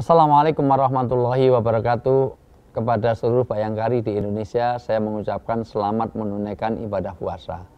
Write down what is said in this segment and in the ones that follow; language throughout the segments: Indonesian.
Assalamualaikum warahmatullahi wabarakatuh. Kepada seluruh bayangkari di Indonesia, saya mengucapkan selamat menunaikan ibadah puasa.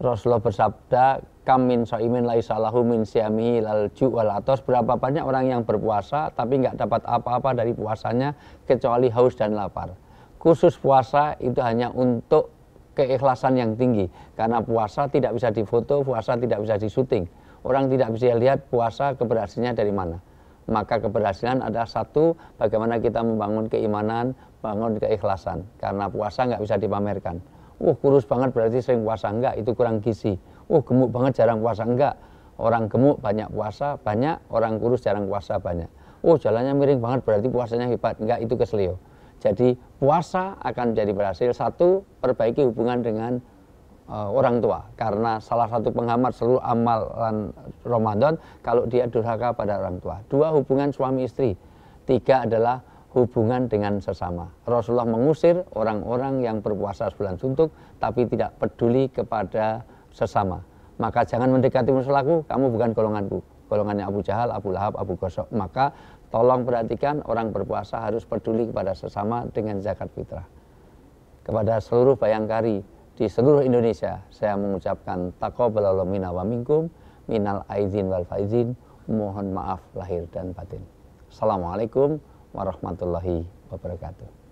Rasulullah bersabda, kamin so'imin laisalahu min siamihi lal ju'wal atas Berapa banyak orang yang berpuasa tapi nggak dapat apa-apa dari puasanya kecuali haus dan lapar. Khusus puasa itu hanya untuk keikhlasan yang tinggi. Karena puasa tidak bisa difoto, puasa tidak bisa disuting. Orang tidak bisa lihat puasa keberhasilannya dari mana maka keberhasilan ada satu bagaimana kita membangun keimanan, bangun keikhlasan. Karena puasa nggak bisa dipamerkan. uh, kurus banget berarti sering puasa enggak, itu kurang gizi. uh, gemuk banget jarang puasa enggak. Orang gemuk banyak puasa banyak, orang kurus jarang puasa banyak. Oh uh, jalannya miring banget berarti puasanya hebat, enggak itu keselio. Jadi puasa akan jadi berhasil. Satu, perbaiki hubungan dengan uh, orang tua karena salah satu penghambat seluruh amalan Ramadan kalau dia durhaka pada orang tua. Dua hubungan suami istri. Tiga adalah hubungan dengan sesama. Rasulullah mengusir orang-orang yang berpuasa sebulan suntuk tapi tidak peduli kepada sesama. Maka jangan mendekati musuhku, kamu bukan golonganku. Golongannya Abu Jahal, Abu Lahab, Abu Gosok. Maka tolong perhatikan orang berpuasa harus peduli kepada sesama dengan zakat fitrah. Kepada seluruh bayangkari di seluruh Indonesia saya mengucapkan takobalallahu minna wa minkum minal aizin wal faizin mohon maaf lahir dan batin. Assalamualaikum warahmatullahi wabarakatuh.